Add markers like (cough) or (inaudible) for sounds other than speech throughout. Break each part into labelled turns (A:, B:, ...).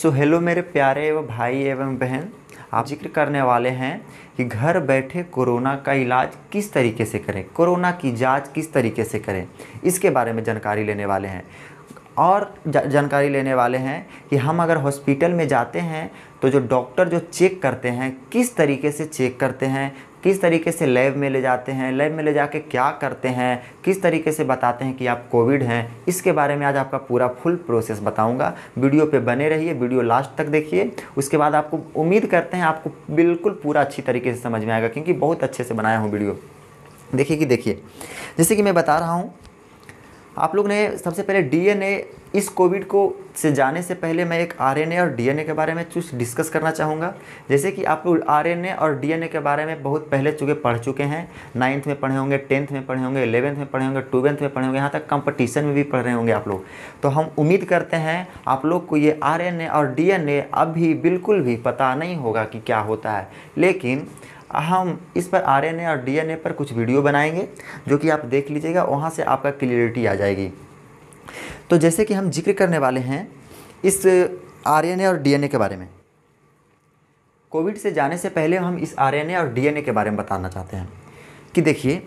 A: सो so, hello मेरे प्यारे एवं भाई एवं बहन आप जिक्र करने वाले हैं कि घर बैठे कोरोना का इलाज किस तरीके से करें कोरोना की जांच किस तरीके से करें इसके बारे में जानकारी लेने वाले हैं और जानकारी लेने वाले हैं कि हम अगर हॉस्पिटल में जाते हैं तो जो डॉक्टर जो चेक करते हैं किस तरीके से चेक करते हैं किस तरीके से लैब में ले जाते हैं लैब में ले जाके क्या करते हैं किस तरीके से बताते हैं कि आप कोविड हैं इसके बारे में आज आपका पूरा फुल प्रोसेस बताऊंगा वीडियो पे बने रहिए वीडियो लास्ट तक देखिए उसके बाद आपको उम्मीद करते हैं आपको बिल्कुल पूरा अच्छी तरीके से समझ में आएगा क्योंकि बहुत अच्छे से बनाया हूँ वीडियो देखिए कि देखिए जैसे कि मैं बता रहा हूँ आप लोग ने सबसे पहले डीएनए इस कोविड को से जाने से पहले मैं एक आरएनए और डीएनए के बारे में कुछ डिस्कस करना चाहूँगा जैसे कि आप लोग आरएनए और डीएनए के बारे में बहुत पहले चुके पढ़ चुके हैं नाइन्थ में पढ़े होंगे टेंथ में पढ़े होंगे एलेवंथ में पढ़े होंगे ट्वेल्थ में पढ़े होंगे यहाँ तक कंपटीशन में भी पढ़ रहे होंगे आप लोग तो हम उम्मीद करते हैं आप लोग को ये आर और डी अब भी बिल्कुल भी पता नहीं होगा कि क्या होता है लेकिन हम इस पर आरएनए और डीएनए पर कुछ वीडियो बनाएंगे जो कि आप देख लीजिएगा वहाँ से आपका क्लियरिटी आ जाएगी तो जैसे कि हम जिक्र करने वाले हैं इस आरएनए और डीएनए के बारे में कोविड से जाने से पहले हम इस आरएनए और डीएनए के बारे में बताना चाहते हैं कि देखिए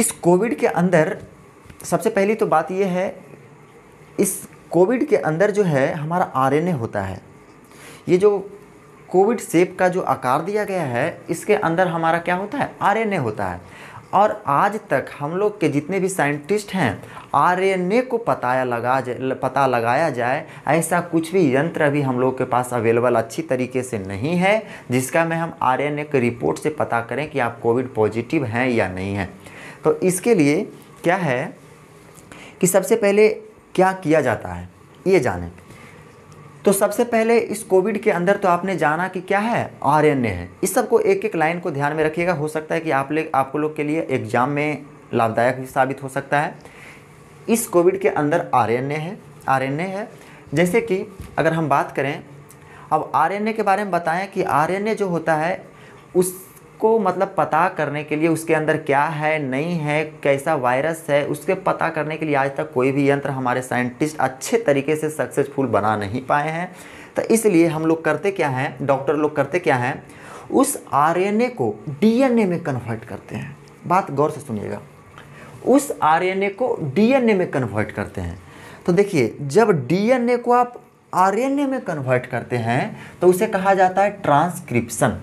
A: इस कोविड के अंदर सबसे पहली तो बात यह है इस कोविड के अंदर जो है हमारा आरएनए होता है ये जो कोविड सेप का जो आकार दिया गया है इसके अंदर हमारा क्या होता है आरएनए होता है और आज तक हम लोग के जितने भी साइंटिस्ट हैं आरएनए को पताया लगा पता लगाया जाए ऐसा कुछ भी यंत्र अभी हम लोग के पास अवेलेबल अच्छी तरीके से नहीं है जिसका मैं हम आरएनए के रिपोर्ट से पता करें कि आप कोविड पॉजिटिव हैं या नहीं हैं तो इसके लिए क्या है कि सबसे पहले क्या किया जाता है ये जानें तो सबसे पहले इस कोविड के अंदर तो आपने जाना कि क्या है आर है इस सब को एक एक लाइन को ध्यान में रखिएगा हो सकता है कि आप ले आपको लोग के लिए एग्जाम में लाभदायक भी साबित हो सकता है इस कोविड के अंदर आर है आर है जैसे कि अगर हम बात करें अब आर के बारे में बताएं कि आर जो होता है उस को मतलब पता करने के लिए उसके अंदर क्या है नहीं है कैसा वायरस है उसके पता करने के लिए आज तक कोई भी यंत्र हमारे साइंटिस्ट अच्छे तरीके से सक्सेसफुल बना नहीं पाए हैं तो इसलिए हम लोग करते क्या हैं डॉक्टर लोग करते क्या हैं उस आरएनए को डीएनए में कन्वर्ट करते हैं बात गौर से सुनिएगा उस आरएनए को डीएनए में कन्वर्ट करते हैं तो देखिए जब डीएनए को आप आरएनए में कन्वर्ट करते हैं तो उसे कहा जाता है ट्रांसक्रिप्शन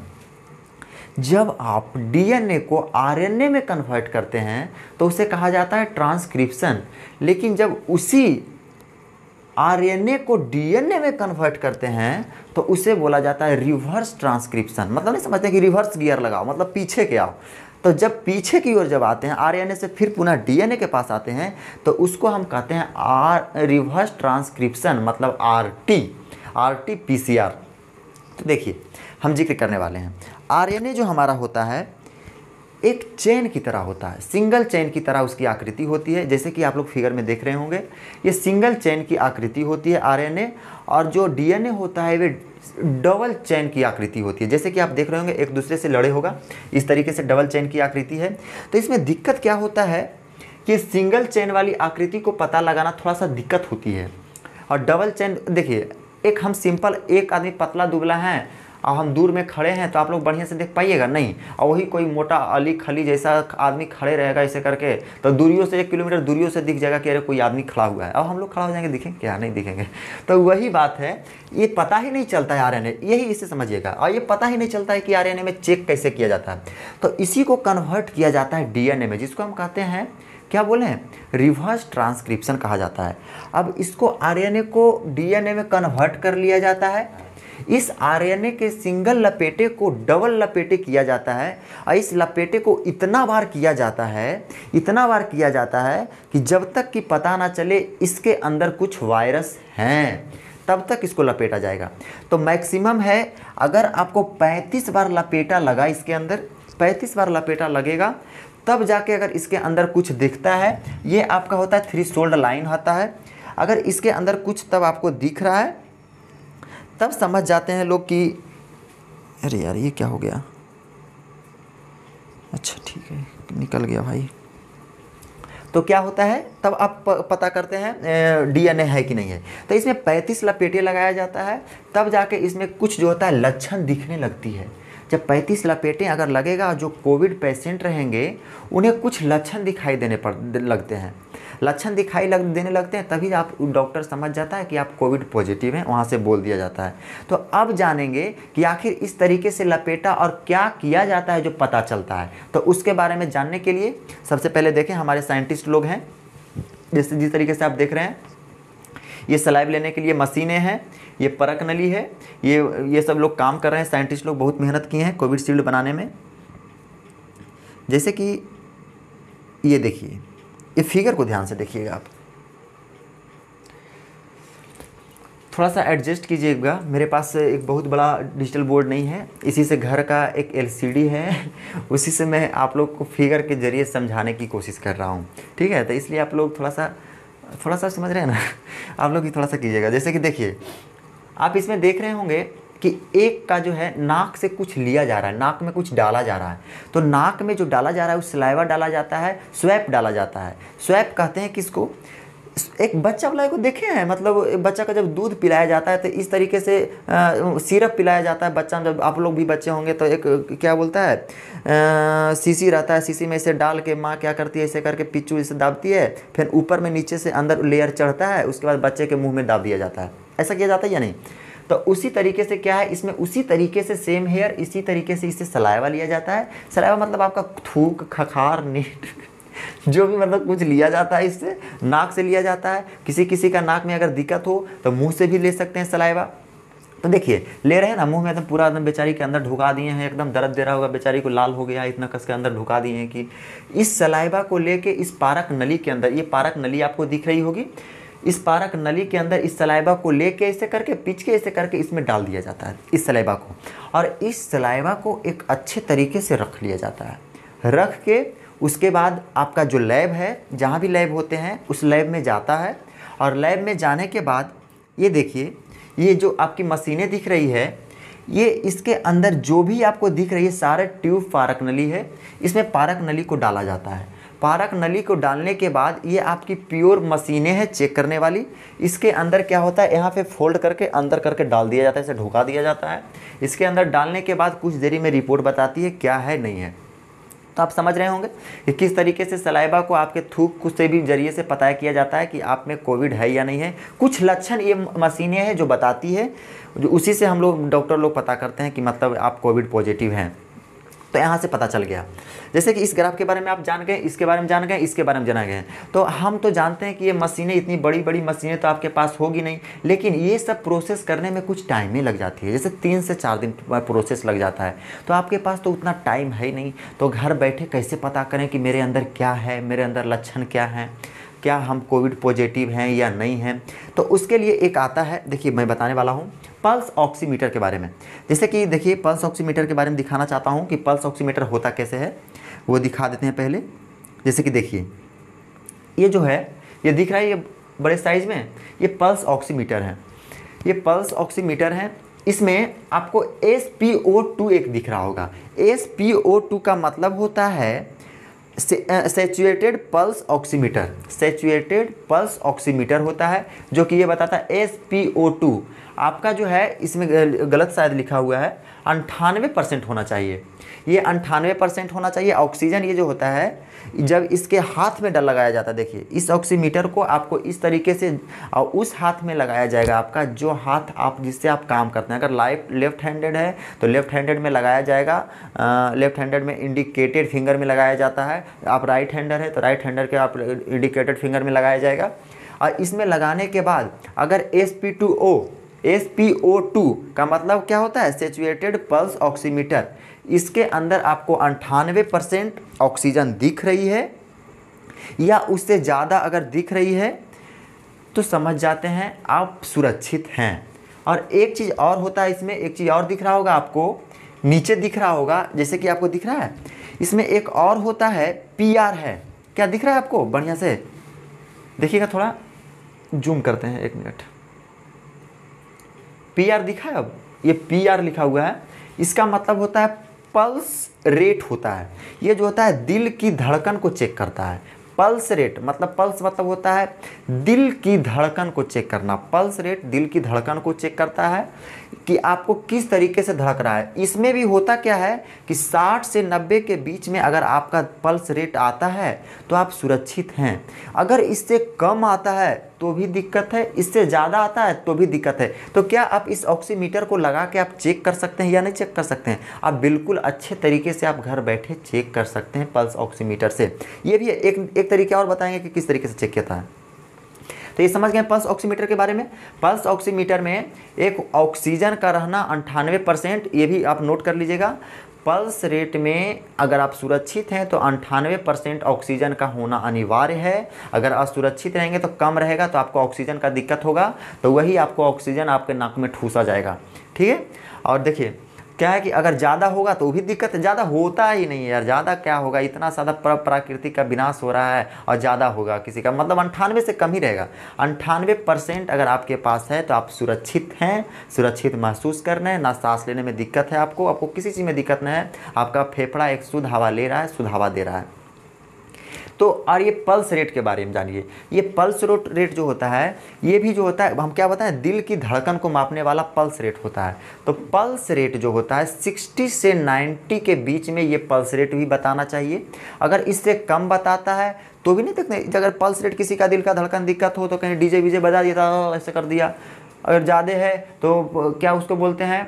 A: जब आप डीएनए को आरएनए में कन्वर्ट करते हैं तो उसे कहा जाता है ट्रांसक्रिप्शन लेकिन जब उसी आरएनए को डीएनए में कन्वर्ट करते हैं तो उसे बोला जाता है रिवर्स ट्रांसक्रिप्शन मतलब नहीं समझते कि रिवर्स गियर लगाओ मतलब पीछे के आओ तो जब पीछे की ओर जब आते हैं आरएनए से फिर पुनः डीएनए के पास आते हैं तो उसको हम कहते हैं आर रिवर्स ट्रांसक्रिप्शन मतलब R T R T P C R तो देखिए हम जिक्र करने वाले हैं आरएनए जो हमारा होता है एक चेन की तरह होता है सिंगल चेन की तरह उसकी आकृति होती है जैसे कि आप लोग फिगर में देख रहे होंगे ये सिंगल चेन की आकृति होती है आरएनए और जो डीएनए होता है वे डबल चेन की आकृति होती है जैसे कि आप देख रहे होंगे एक दूसरे से लड़े होगा इस तरीके से डबल चेन की आकृति है तो इसमें दिक्कत क्या होता है कि सिंगल चेन वाली आकृति को पता लगाना थोड़ा सा दिक्कत होती है और डबल चेन देखिए एक हम सिंपल एक आदमी पतला दुबला है और हम दूर में खड़े हैं तो आप लोग बढ़िया से देख पाइएगा नहीं और वही कोई मोटा अली खली जैसा आदमी खड़े रहेगा ऐसे करके तो दूरियों से एक किलोमीटर दूरियों से दिख जाएगा कि अरे कोई आदमी खड़ा हुआ है अब हम लोग खड़ा हो जाएंगे दिखेंगे क्या नहीं दिखेंगे तो वही बात है ये पता ही नहीं चलता है आर यही इसे समझिएगा और ये पता ही नहीं चलता है कि आर में चेक कैसे किया जाता है तो इसी को कन्वर्ट किया जाता है डी में जिसको हम कहते हैं क्या बोले रिवर्स ट्रांसक्रिप्शन कहा जाता है अब इसको आरएनए को डीएनए में कन्वर्ट कर लिया जाता है इस आरएनए के सिंगल लपेटे को डबल लपेटे किया जाता है और इस लपेटे को इतना बार किया जाता है इतना बार किया जाता है कि जब तक कि पता ना चले इसके अंदर कुछ वायरस हैं तब तक इसको लपेटा जाएगा तो मैक्सिमम है अगर आपको 35 बार लपेटा लगा इसके अंदर 35 बार लपेटा लगेगा तब जाके अगर इसके अंदर कुछ दिखता है ये आपका होता है थ्री शोल्ड लाइन होता है अगर इसके अंदर कुछ तब आपको दिख रहा है तब समझ जाते हैं लोग कि अरे यार ये क्या हो गया अच्छा ठीक है निकल गया भाई तो क्या होता है तब आप पता करते हैं डीएनए है कि नहीं है तो इसमें पैंतीस लपेटे लगाया जाता है तब जाके इसमें कुछ जो होता है लक्षण दिखने लगती है जब पैंतीस लपेटें अगर लगेगा जो कोविड पेशेंट रहेंगे उन्हें कुछ लक्षण दिखाई देने पर लगते हैं लक्षण दिखाई लग देने लगते हैं तभी आप डॉक्टर समझ जाता है कि आप कोविड पॉजिटिव हैं वहाँ से बोल दिया जाता है तो अब जानेंगे कि आखिर इस तरीके से लपेटा और क्या किया जाता है जो पता चलता है तो उसके बारे में जानने के लिए सबसे पहले देखें हमारे साइंटिस्ट लोग हैं जैसे जिस तरीके से आप देख रहे हैं ये सलाइव लेने के लिए मशीनें हैं ये परक नली है ये ये सब लोग काम कर रहे हैं साइंटिस्ट लोग बहुत मेहनत किए हैं कोविड शील्ड बनाने में जैसे कि ये देखिए इस फिगर को ध्यान से देखिएगा आप थोड़ा सा एडजस्ट कीजिएगा मेरे पास एक बहुत बड़ा डिजिटल बोर्ड नहीं है इसी से घर का एक एलसीडी है (laughs) उसी से मैं आप लोग को फिगर के ज़रिए समझाने की कोशिश कर रहा हूँ ठीक है तो इसलिए आप लोग थोड़ा सा थोड़ा सा समझ रहे हैं ना (laughs) आप लोग ही थोड़ा सा कीजिएगा जैसे कि देखिए आप इसमें देख रहे होंगे कि एक का जो है नाक से कुछ लिया जा रहा है नाक में कुछ डाला जा रहा है तो नाक में जो डाला जा रहा है उस सिलाइवा डाला जाता है स्वैप डाला जाता है स्वैप कहते हैं किसको एक बच्चा वाला को देखे हैं मतलब बच्चा का जब दूध पिलाया जाता है तो इस तरीके से सिरप पिलाया जाता है बच्चा जब आप लोग भी बच्चे होंगे तो एक क्या बोलता है सीसी रहता है सीसी में इसे डाल के माँ क्या करती है इसे करके पिच्चू इसे दाबती है फिर ऊपर में नीचे से अंदर लेयर चढ़ता है उसके बाद बच्चे के मुँह में दाब दिया जाता है ऐसा किया जाता है या नहीं तो उसी तरीके से क्या है इसमें उसी तरीके से सेम हेयर इसी तरीके से इससे सलाइवा लिया जाता है सलाइवा मतलब आपका थूक खखार नीट (laughs) जो भी मतलब कुछ लिया जाता है इससे नाक से लिया जाता है किसी किसी का नाक में अगर दिक्कत हो तो मुंह से भी ले सकते हैं सलाइवा तो देखिए ले रहे हैं ना मुंह में एकदम पूरा एकदम बेचारी के अंदर ढुका दिए हैं एकदम दर्द दे रहा होगा बेचारी को लाल हो गया है इतना कस के अंदर ढुका दिए हैं कि इस सलाइवा को लेके इस पारक नली के अंदर ये पारक नली आपको दिख रही होगी इस पारक नली के अंदर इस सलाइबा को लेके ऐसे करके पिच के ऐसे करके इसमें डाल दिया जाता है इस सलाइबा को और इस सलाइबा को एक अच्छे तरीके से रख लिया जाता है रख के उसके बाद आपका जो लैब है जहाँ भी लैब होते हैं उस लैब में जाता है और लैब में जाने के बाद ये देखिए ये जो आपकी मशीनें दिख रही है ये इसके अंदर जो भी आपको दिख रही है सारे ट्यूब पारक नली है इसमें पारक नली को डाला जाता है पारक नली को डालने के बाद ये आपकी प्योर मशीनें हैं चेक करने वाली इसके अंदर क्या होता है यहाँ पे फोल्ड करके अंदर करके डाल दिया जाता है इसे ढोका दिया जाता है इसके अंदर डालने के बाद कुछ देरी में रिपोर्ट बताती है क्या है नहीं है तो आप समझ रहे होंगे कि किस तरीके से सलाइबा को आपके थूक से भी जरिए से पता किया जाता है कि आप में कोविड है या नहीं है कुछ लक्षण ये मशीनें हैं जो बताती है जो उसी से हम लोग डॉक्टर लोग पता करते हैं कि मतलब आप कोविड पॉजिटिव हैं तो यहाँ से पता चल गया जैसे कि इस ग्राफ के बारे में आप जान गए इसके बारे में जान गए इसके बारे में जाना गए तो हम तो जानते हैं कि ये मशीनें इतनी बड़ी बड़ी मशीनें तो आपके पास होगी नहीं लेकिन ये सब प्रोसेस करने में कुछ टाइम ही लग जाती है जैसे तीन से चार दिन प्रोसेस लग जाता है तो आपके पास तो उतना टाइम है ही नहीं तो घर बैठे कैसे पता करें कि मेरे अंदर क्या है मेरे अंदर लक्षण क्या हैं क्या हम कोविड पॉजिटिव हैं या नहीं हैं तो उसके लिए एक आता है देखिए मैं बताने वाला हूँ पल्स ऑक्सीमीटर के बारे में जैसे कि देखिए पल्स ऑक्सीमीटर के बारे में दिखाना चाहता हूँ कि पल्स ऑक्सीमीटर होता कैसे है वो दिखा देते हैं पहले जैसे कि देखिए ये जो है ये दिख रहा है ये बड़े साइज में ये पल्स ऑक्सीमीटर है ये पल्स ऑक्सीमीटर है इसमें आपको एस पी ओ टू एक दिख रहा होगा एस पी ओ टू का मतलब होता है saturated pulse oximeter saturated pulse oximeter होता है जो कि ये बताता है एस पी ओ टू आपका जो है इसमें गलत शायद लिखा हुआ है अंठानवे परसेंट होना चाहिए ये अंठानवे परसेंट होना चाहिए ऑक्सीजन ये जो होता है जब इसके हाथ में डर लगाया जाता है देखिए इस ऑक्सीमीटर को आपको इस तरीके से और उस हाथ में लगाया जाएगा आपका जो हाथ आप जिससे आप काम करते हैं अगर लाइफ लेफ्ट हैंडेड है तो लेफ्ट हैंडेड में लगाया जाएगा लेफ्ट हैंडेड में इंडिकेटेड फिंगर में लगाया जाता है आप राइट हैंडर है तो राइट हैंडर के आप इंडिकेटेड फिंगर में लगाया जाएगा और इसमें लगाने के बाद अगर S P two O S P O two का मतलब क्या होता है सेचुएटेड पल्स ऑक्सीमीटर इसके अंदर आपको अंठानवे परसेंट ऑक्सीजन दिख रही है या उससे ज़्यादा अगर दिख रही है तो समझ जाते हैं आप सुरक्षित हैं और एक चीज़ और होता है इसमें एक चीज़ और दिख रहा होगा आपको नीचे दिख रहा होगा जैसे कि आपको दिख रहा है इसमें एक और होता है आर है क्या दिख रहा है आपको बढ़िया से देखिएगा थोड़ा जूम करते हैं एक मिनट आर दिखा है अब ये आर लिखा हुआ है इसका मतलब होता है पल्स रेट होता है ये जो होता है दिल की धड़कन को चेक करता है पल्स रेट मतलब पल्स मतलब होता है दिल की धड़कन को चेक करना पल्स रेट दिल की धड़कन को चेक करता है कि आपको किस तरीके से धड़क रहा है इसमें भी होता क्या है कि 60 से 90 के बीच में अगर आपका पल्स रेट आता है तो आप सुरक्षित हैं अगर इससे कम आता है तो भी दिक्कत है इससे ज़्यादा आता है तो भी दिक्कत है तो क्या आप इस ऑक्सीमीटर को लगा के आप चेक कर सकते हैं या नहीं चेक कर सकते हैं आप बिल्कुल अच्छे तरीके से आप घर बैठे चेक कर सकते हैं पल्स ऑक्सीमीटर से ये भी एक एक तरीके और बताएंगे कि किस तरीके से चेक किया था तो ये समझ गए पल्स ऑक्सीमीटर के बारे में पल्स ऑक्सीमीटर में एक ऑक्सीजन का रहना अंठानवे परसेंट ये भी आप नोट कर लीजिएगा पल्स रेट में अगर आप सुरक्षित हैं तो अंठानवे परसेंट ऑक्सीजन का होना अनिवार्य है अगर असुरक्षित रहेंगे तो कम रहेगा तो आपको ऑक्सीजन का दिक्कत होगा तो वही आपको ऑक्सीजन आपके नाक में ठूसा जाएगा ठीक है और देखिए क्या है कि अगर ज़्यादा होगा तो भी दिक्कत ज़्यादा होता ही नहीं है यार ज़्यादा क्या होगा इतना ज़्यादा पर प्राकृति का विनाश हो रहा है और ज़्यादा होगा किसी का मतलब अंठानवे से कम ही रहेगा अंठानवे परसेंट अगर आपके पास है तो आप सुरक्षित हैं सुरक्षित महसूस कर रहे हैं ना सांस लेने में दिक्कत है आपको आपको किसी चीज़ में दिक्कत नहीं है आपका फेफड़ा एक शुद्ध हवा ले रहा है शुद्ध हवा दे रहा है तो और ये पल्स रेट के बारे में जानिए ये पल्स रेट जो होता है ये भी जो होता है हम क्या बताएं दिल की धड़कन को मापने वाला पल्स रेट होता है तो पल्स रेट जो होता है 60 से 90 के बीच में ये पल्स रेट भी बताना चाहिए अगर इससे कम बताता है तो भी नहीं देखते अगर पल्स रेट किसी का दिल का धड़कन दिक्कत हो तो कहीं डीजे वीजे बजा दिया था ऐसे कर दिया अगर ज़्यादा है तो क्या उसको बोलते हैं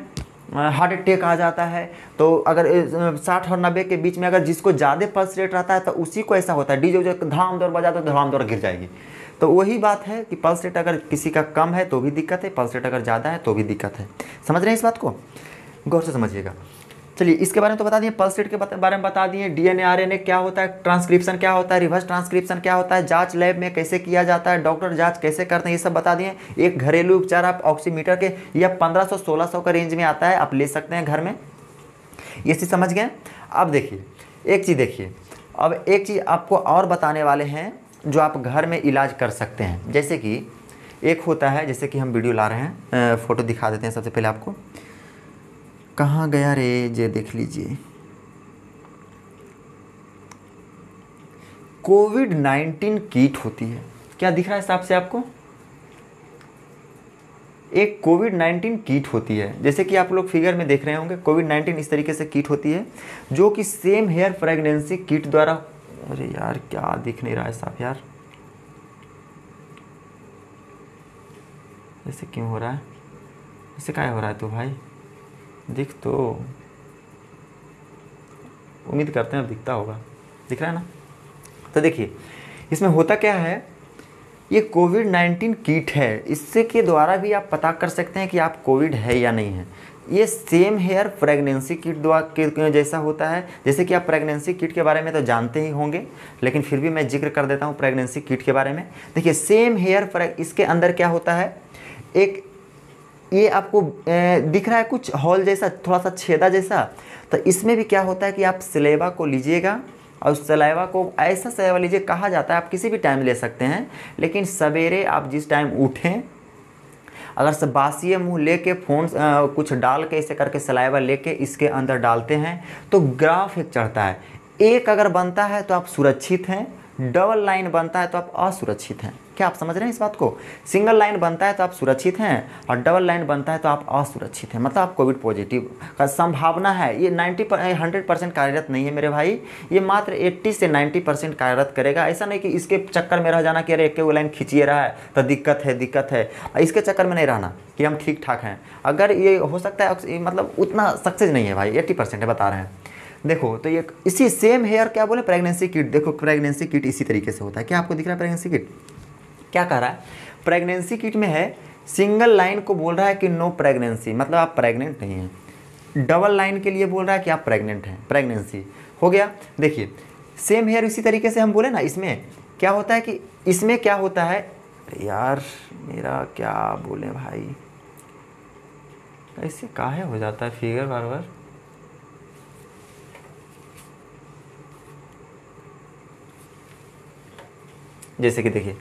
A: हार्ट अटैक आ जाता है तो अगर साठ और नब्बे के बीच में अगर जिसको ज़्यादा पल्स रेट रहता है तो उसी को ऐसा होता है डीजे उजे धड़ाम दौर बजा तो धड़ाम दौर गिर जाएगी तो वही बात है कि पल्स रेट अगर किसी का कम है तो भी दिक्कत है पल्स रेट अगर ज़्यादा है तो भी दिक्कत है समझ रहे हैं इस बात को गौर से समझिएगा चलिए इसके बारे में तो बता दिए पल्स रेट के बारे में बता दिए डीएनए आरएनए क्या होता है ट्रांसक्रिप्शन क्या होता है रिवर्स ट्रांसक्रिप्शन क्या होता है जांच लैब में कैसे किया जाता है डॉक्टर जांच कैसे करते हैं ये सब बता दिए एक घरेलू उपचार आप ऑक्सीमीटर के या पंद्रह सौ सोलह सौ का रेंज में आता है आप ले सकते हैं घर में ये चीज़ समझ गए अब देखिए एक चीज़ देखिए अब एक चीज़ आपको और बताने वाले हैं जो आप घर में इलाज कर सकते हैं जैसे कि एक होता है जैसे कि हम वीडियो ला रहे हैं फ़ोटो दिखा देते हैं सबसे पहले आपको कहाँ गया रे जे देख लीजिए कोविड नाइन्टीन कीट होती है क्या दिख रहा है हिसाब से आपको एक कोविड नाइन्टीन कीट होती है जैसे कि आप लोग फिगर में देख रहे होंगे कोविड नाइन्टीन इस तरीके से किट होती है जो कि सेम हेयर प्रेगनेंसी किट द्वारा अरे यार क्या दिख नहीं रहा है साहब यार ऐसे क्यों हो रहा है ऐसे क्या हो रहा है तो भाई दिख तो उम्मीद करते हैं अब दिखता होगा दिख रहा है ना तो देखिए इसमें होता क्या है ये कोविड नाइन्टीन किट है इससे के द्वारा भी आप पता कर सकते हैं कि आप कोविड है या नहीं है ये सेम हेयर प्रेगनेंसी किट द्वारा जैसा होता है जैसे कि आप प्रेगनेंसी किट के बारे में तो जानते ही होंगे लेकिन फिर भी मैं जिक्र कर देता हूँ प्रेगनेंसी किट के बारे में देखिए सेम हेयर इसके अंदर क्या होता है एक ये आपको दिख रहा है कुछ हॉल जैसा थोड़ा सा छेदा जैसा तो इसमें भी क्या होता है कि आप सिलेबा को लीजिएगा और उस सलाइवा को ऐसा सलाइवा लीजिए कहा जाता है आप किसी भी टाइम ले सकते हैं लेकिन सवेरे आप जिस टाइम उठें अगर बासी मुँह ले कर फोन कुछ डाल के ऐसे करके सलाइवा लेके इसके अंदर डालते हैं तो ग्राफ एक चढ़ता है एक अगर बनता है तो आप सुरक्षित हैं डबल लाइन बनता है तो आप असुरक्षित हैं क्या आप समझ रहे हैं इस बात को सिंगल लाइन बनता है तो आप सुरक्षित हैं और डबल लाइन बनता है तो आप असुरक्षित हैं मतलब आप कोविड पॉजिटिव का संभावना है ये 90 पर हंड्रेड परसेंट कार्यरत नहीं है मेरे भाई ये मात्र 80 से 90 परसेंट कार्यरत करेगा ऐसा नहीं कि इसके चक्कर में रह जाना कि अरे एक लाइन खींचिए रहा है तो दिक्कत है दिक्कत है इसके चक्कर में नहीं रहना कि हम ठीक ठाक हैं अगर ये हो सकता है मतलब उतना सक्सेस नहीं है भाई एट्टी है बता रहे हैं देखो तो ये इसी सेम हेयर क्या बोले प्रेगनेंसी किट देखो प्रेगनेंसी किट इसी तरीके से होता है क्या आपको दिख रहा है प्रेगनेंसी किट क्या कह रहा है प्रेगनेंसी किट में है सिंगल लाइन को बोल रहा है कि नो प्रेगनेंसी मतलब आप प्रेग्नेंट नहीं हैं डबल लाइन के लिए बोल रहा है कि आप प्रेग्नेंट हैं प्रेगनेंसी हो गया देखिए सेम हेयर इसी तरीके से हम बोले ना इसमें क्या होता है कि इसमें क्या होता है यार मेरा क्या बोले भाई ऐसे काहे हो जाता है फिगर बार बार जैसे कि देखिए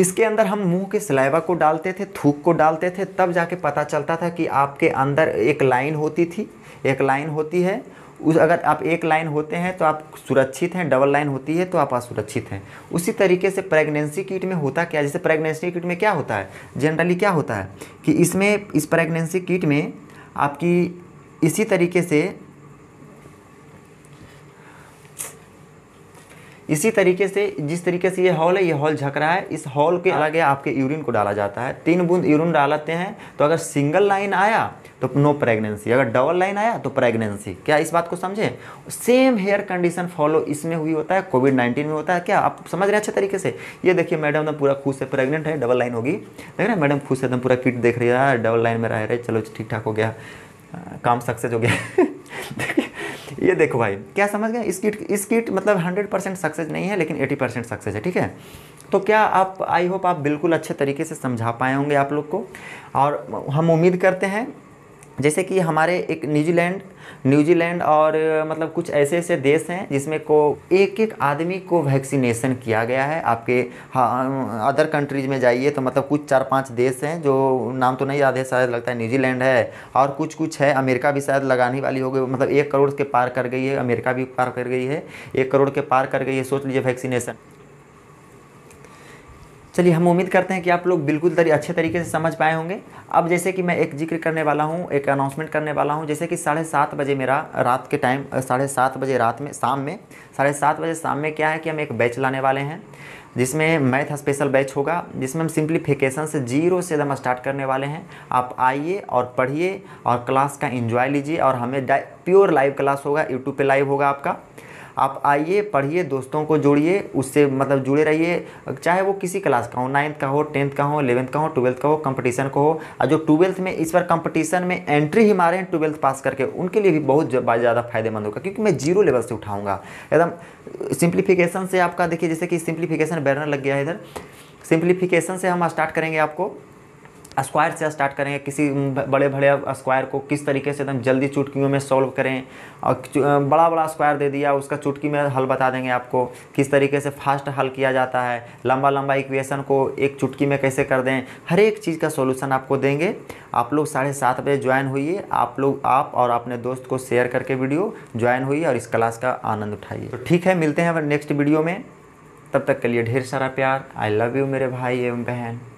A: इसके अंदर हम मुंह के सिलाइवा को डालते थे थूक को डालते थे तब जाके पता चलता था कि आपके अंदर एक लाइन होती थी एक लाइन होती है उस अगर आप एक लाइन होते हैं तो आप सुरक्षित हैं डबल लाइन होती है तो आप असुरक्षित हैं उसी तरीके से प्रेगनेंसी किट में होता क्या जैसे प्रेगनेंसी किट में क्या होता है जनरली क्या होता है कि इसमें इस प्रेगनेंसी किट में आपकी इसी तरीके से इसी तरीके से जिस तरीके से ये हॉल है ये हॉल झक रहा है इस हॉल के अलग हाँ। आपके यूरिन को डाला जाता है तीन बूंद यूरिन डालते हैं तो अगर सिंगल लाइन आया तो नो प्रेगनेंसी अगर डबल लाइन आया तो प्रेगनेंसी क्या इस बात को समझे सेम हेयर कंडीशन फॉलो इसमें हुई होता है कोविड नाइन्टीन में होता है क्या आप समझ रहे हैं अच्छे तरीके से ये देखिए मैडम एकदम पूरा खुश है प्रेगनेंट है डबल लाइन होगी देख रहे मैडम खुश से एकदम पूरा किट देख रही है डबल लाइन में रह रहे चलो ठीक ठाक हो गया काम सक्सेस हो गया (laughs) ये देखो भाई क्या समझ गए इस किट इस किट मतलब हंड्रेड परसेंट सक्सेस नहीं है लेकिन एटी परसेंट सक्सेस है ठीक है तो क्या आप आई होप आप बिल्कुल अच्छे तरीके से समझा पाए होंगे आप लोग को और हम उम्मीद करते हैं जैसे कि हमारे एक न्यूजीलैंड न्यूजीलैंड और मतलब कुछ ऐसे ऐसे देश हैं जिसमें को एक एक आदमी को वैक्सीनेशन किया गया है आपके हाँ, अदर कंट्रीज में जाइए तो मतलब कुछ चार पांच देश हैं जो नाम तो नहीं याद है शायद लगता है न्यूजीलैंड है और कुछ कुछ है अमेरिका भी शायद लगाने वाली हो गई मतलब एक करोड़ के पार कर गई है अमेरिका भी पार कर गई है एक करोड़ के पार कर गई है सोच लीजिए वैक्सीनेशन चलिए हम उम्मीद करते हैं कि आप लोग बिल्कुल तरी, अच्छे तरीके से समझ पाए होंगे अब जैसे कि मैं एक जिक्र करने वाला हूँ एक अनाउंसमेंट करने वाला हूँ जैसे कि साढ़े सात बजे मेरा रात के टाइम साढ़े सात बजे रात में शाम में साढ़े सात बजे शाम में क्या है कि हम एक बैच लाने वाले हैं जिसमें मैथ स्पेशल बैच होगा जिसमें हम सिंप्लीफिकेशन से जीरो से एकदम स्टार्ट करने वाले हैं आप आइए और पढ़िए और क्लास का इन्जॉय लीजिए और हमें प्योर लाइव क्लास होगा यूट्यूब पर लाइव होगा आपका आप आइए पढ़िए दोस्तों को जोड़िए उससे मतलब जुड़े रहिए चाहे वो किसी क्लास का हो नाइन्थ का हो टेंथ का हो इलेवंथ का हो ट्वेल्थ का हो कंपटीशन का हो और जो ट्वेल्थ में इस बार कंपटीशन में एंट्री ही मारे हैं ट्वेल्थ पास करके उनके लिए भी बहुत ज़्यादा फायदेमंद होगा क्योंकि मैं जीरो लेवल से उठाऊँगा एकदम सिंप्लीफिकेशन से आपका देखिए जैसे कि सिंप्लीफिकेशन बैनर लग गया है इधर सिंप्लीफिकेशन से हम स्टार्ट करेंगे आपको स्क्वायर से स्टार्ट करें किसी बड़े बड़े स्क्वायर को किस तरीके से एकदम जल्दी चुटकियों में सॉल्व करें और बड़ा बड़ा स्क्वायर दे दिया उसका चुटकी में हल बता देंगे आपको किस तरीके से फास्ट हल किया जाता है लंबा लंबा इक्वेशन को एक चुटकी में कैसे कर दें हर एक चीज़ का सोल्यूशन आपको देंगे आप लोग साढ़े सात बजे ज्वाइन हुई आप लोग आप और अपने दोस्त को शेयर करके वीडियो ज्वाइन हुई और इस क्लास का आनंद उठाइए तो ठीक है मिलते हैं नेक्स्ट वीडियो में तब तक के लिए ढेर सारा प्यार आई लव यू मेरे भाई एवं बहन